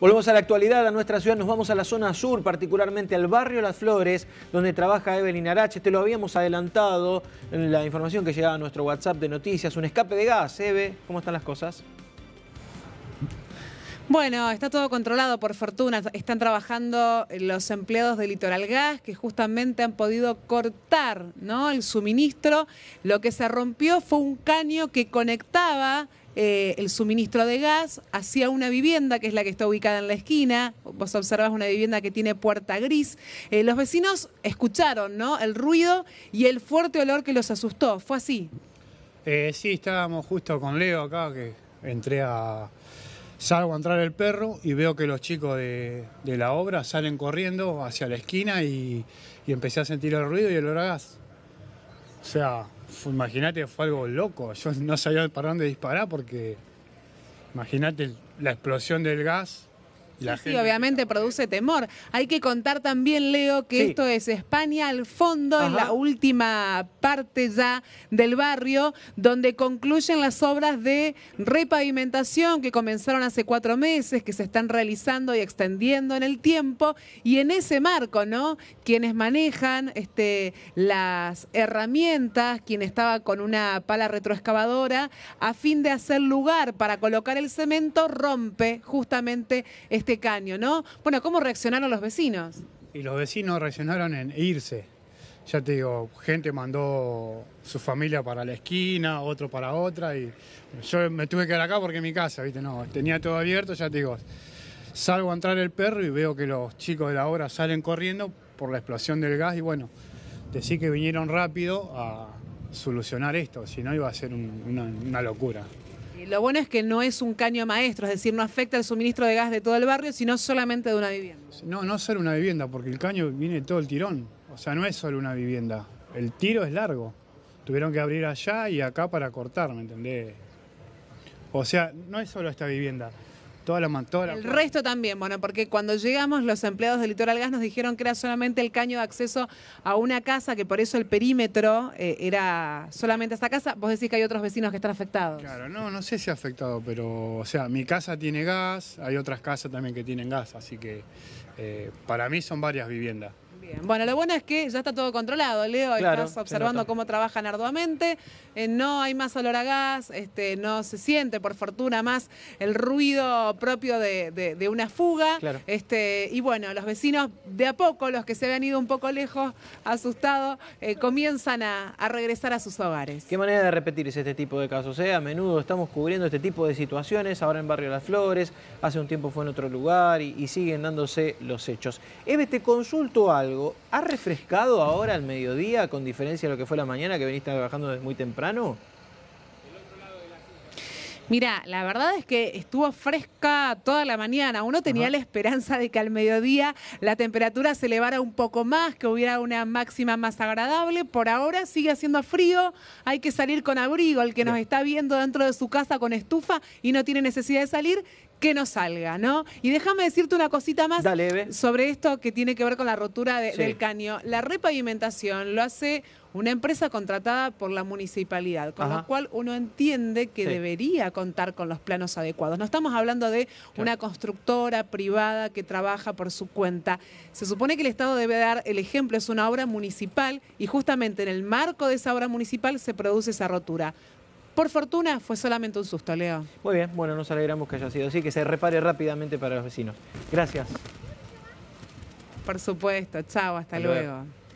Volvemos a la actualidad, a nuestra ciudad, nos vamos a la zona sur, particularmente al barrio Las Flores, donde trabaja Evelyn Arache. Te lo habíamos adelantado en la información que llegaba a nuestro WhatsApp de noticias. Un escape de gas, Eve, ¿cómo están las cosas? Bueno, está todo controlado, por fortuna. Están trabajando los empleados de Litoral Gas, que justamente han podido cortar ¿no? el suministro. Lo que se rompió fue un caño que conectaba eh, el suministro de gas hacia una vivienda que es la que está ubicada en la esquina. Vos observas una vivienda que tiene puerta gris. Eh, los vecinos escucharon ¿no? el ruido y el fuerte olor que los asustó. ¿Fue así? Eh, sí, estábamos justo con Leo acá, que entré a... Salgo a entrar el perro y veo que los chicos de, la obra salen corriendo hacia la esquina y, y empecé a sentir el ruido y el olor a gas. O sea, imagínate, fue algo loco. Yo no sabía para dónde disparar porque, imagínate la explosión del gas y obviamente produce temor. Hay que contar también, Leo, que esto es España al fondo, en la última parte ya del barrio, donde concluyen las obras de repavimentación que comenzaron hace cuatro meses, que se están realizando y extendiendo en el tiempo. Y en ese marco, ¿no? Quienes manejan este, las herramientas, quien estaba con una pala retroexcavadora, a fin de hacer lugar para colocar el cemento, rompe justamente este este caño, ¿no? Bueno, ¿cómo reaccionaron los vecinos? Y los vecinos reaccionaron en irse. Ya te digo, gente mandó su familia para la esquina, otro para otra, y yo me tuve que quedar acá porque mi casa, ¿viste? No, tenía todo abierto, ya te digo. Salgo a entrar el perro y veo que los chicos de la obra salen corriendo por la explosión del gas y bueno, sí que vinieron rápido a solucionar esto, si no iba a ser una locura lo bueno es que no es un caño maestro, es decir, no afecta el suministro de gas de todo el barrio, sino solamente de una vivienda. No, no solo una vivienda, porque el caño viene todo el tirón. O sea, no es solo una vivienda. El tiro es largo. Tuvieron que abrir allá y acá para cortar, ¿me entendés? O sea, no es solo esta vivienda. Toda la, mantora el resto también, bueno, porque cuando llegamos los empleados de Litoral Gas nos dijeron que era solamente el caño de acceso a una casa, que por eso el perímetro eh, era solamente esta casa. Vos decís que hay otros vecinos que están afectados. Claro, no, no sé si ha afectado, pero, o sea, mi casa tiene gas, hay otras casas también que tienen gas, así que eh, para mí son varias viviendas. Bueno, lo bueno es que ya está todo controlado, Leo, estás observando cómo trabajan arduamente, eh, no hay más olor a gas, este, no se siente por fortuna más el ruido propio de, una fuga, este, y bueno, los vecinos de a poco, los que se habían ido un poco lejos, asustados, eh, comienzan a, regresar a sus hogares. Qué manera de repetirse este tipo de casos, sea, ¿eh? a menudo estamos cubriendo este tipo de situaciones, ahora en Barrio Las Flores, hace un tiempo fue en otro lugar y, y siguen dándose los hechos. Eve, te consulto algo. ¿Ha refrescado ahora al mediodía, con diferencia a lo que fue la mañana, que veniste trabajando desde muy temprano? Mira, la verdad es que estuvo fresca toda la mañana. Uno tenía la esperanza de que al mediodía la temperatura se elevara un poco más, que hubiera una máxima más agradable. Por ahora sigue haciendo frío, hay que salir con abrigo. El que nos está viendo dentro de su casa con estufa y no tiene necesidad de salir, que no salga, ¿no? Y déjame decirte una cosita más sobre esto que tiene que ver con la rotura del caño. La repavimentación lo hace una empresa contratada por la municipalidad, con lo cual uno entiende que debería contar con los planos adecuados. No estamos hablando de una constructora privada que trabaja por su cuenta. Se supone que el Estado debe dar el ejemplo, es una obra municipal y justamente en el marco de esa obra municipal se produce esa rotura. Por fortuna fue solamente un susto, Leo. Muy bien, bueno, nos alegramos que haya sido así, que se repare rápidamente para los vecinos. Gracias. Por supuesto, chao, hasta, luego.